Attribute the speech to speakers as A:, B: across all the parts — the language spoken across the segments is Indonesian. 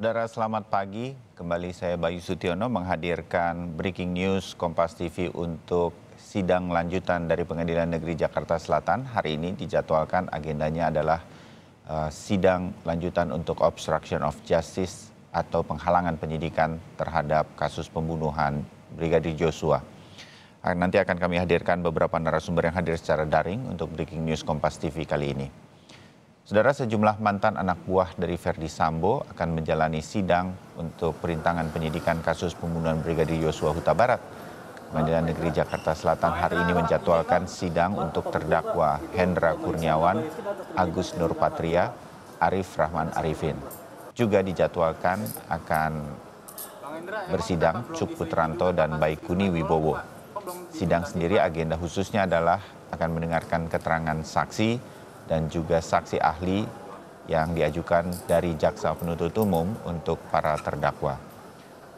A: Saudara selamat pagi, kembali saya Bayu Sutiono menghadirkan Breaking News Kompas TV untuk sidang lanjutan dari Pengadilan Negeri Jakarta Selatan. Hari ini dijadwalkan agendanya adalah uh, sidang lanjutan untuk obstruction of justice atau penghalangan penyidikan terhadap kasus pembunuhan Brigadir Joshua. Nanti akan kami hadirkan beberapa narasumber yang hadir secara daring untuk Breaking News Kompas TV kali ini. Saudara sejumlah mantan anak buah dari Verdi Sambo akan menjalani sidang untuk perintangan penyidikan kasus pembunuhan Brigadir Yosua Huta Barat. Pengadilan Negeri Jakarta Selatan hari ini menjadwalkan sidang untuk terdakwa Hendra Kurniawan, Agus Nurpatria, Arif Rahman Arifin. Juga dijadwalkan akan bersidang Cuk Putranto dan Baikuni Wibowo. Sidang sendiri agenda khususnya adalah akan mendengarkan keterangan saksi, dan juga saksi ahli yang diajukan dari jaksa penuntut umum untuk para terdakwa.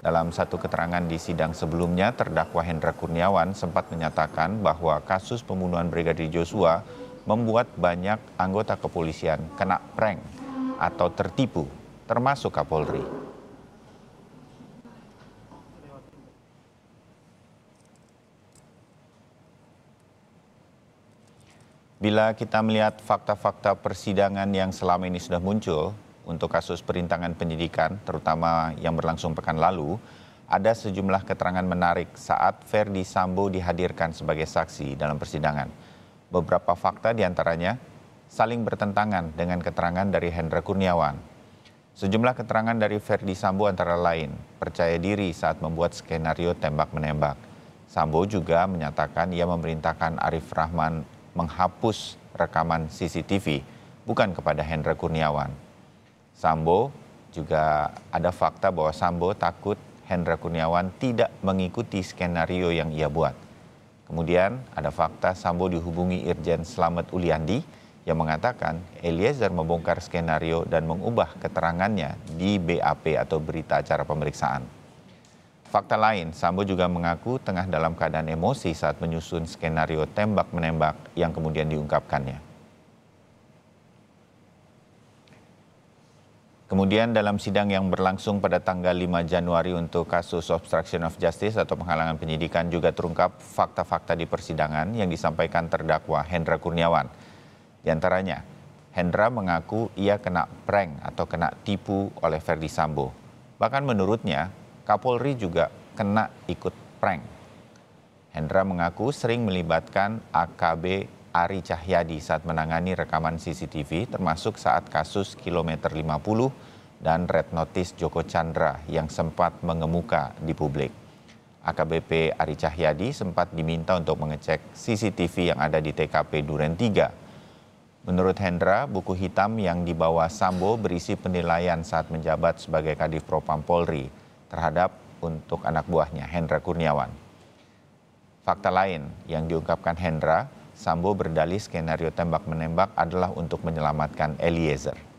A: Dalam satu keterangan di sidang sebelumnya, terdakwa Hendra Kurniawan sempat menyatakan bahwa kasus pembunuhan Brigadir Joshua membuat banyak anggota kepolisian kena prank atau tertipu, termasuk Kapolri. Bila kita melihat fakta-fakta persidangan yang selama ini sudah muncul untuk kasus perintangan penyidikan, terutama yang berlangsung pekan lalu, ada sejumlah keterangan menarik saat Verdi Sambo dihadirkan sebagai saksi dalam persidangan. Beberapa fakta diantaranya saling bertentangan dengan keterangan dari Hendra Kurniawan. Sejumlah keterangan dari Verdi Sambo antara lain, percaya diri saat membuat skenario tembak-menembak. Sambo juga menyatakan ia memerintahkan Arif Rahman menghapus rekaman CCTV, bukan kepada Hendra Kurniawan. Sambo juga ada fakta bahwa Sambo takut Hendra Kurniawan tidak mengikuti skenario yang ia buat. Kemudian ada fakta Sambo dihubungi Irjen Slamet Uliandi yang mengatakan Eliezer membongkar skenario dan mengubah keterangannya di BAP atau berita acara pemeriksaan. Fakta lain, Sambo juga mengaku tengah dalam keadaan emosi saat menyusun skenario tembak-menembak yang kemudian diungkapkannya. Kemudian dalam sidang yang berlangsung pada tanggal 5 Januari untuk kasus obstruction of justice atau penghalangan penyidikan juga terungkap fakta-fakta di persidangan yang disampaikan terdakwa Hendra Kurniawan. Di antaranya, Hendra mengaku ia kena prank atau kena tipu oleh Ferdi Sambo. Bahkan menurutnya, Kapolri juga kena ikut prank. Hendra mengaku sering melibatkan AKB Ari Cahyadi saat menangani rekaman CCTV termasuk saat kasus kilometer 50 dan red notice Joko Chandra yang sempat mengemuka di publik. AKBP Ari Cahyadi sempat diminta untuk mengecek CCTV yang ada di TKP Duren 3. Menurut Hendra, buku hitam yang dibawa Sambo berisi penilaian saat menjabat sebagai Kadif Propam Polri terhadap untuk anak buahnya Hendra Kurniawan. Fakta lain yang diungkapkan Hendra, Sambo berdalih skenario tembak-menembak adalah untuk menyelamatkan Eliezer.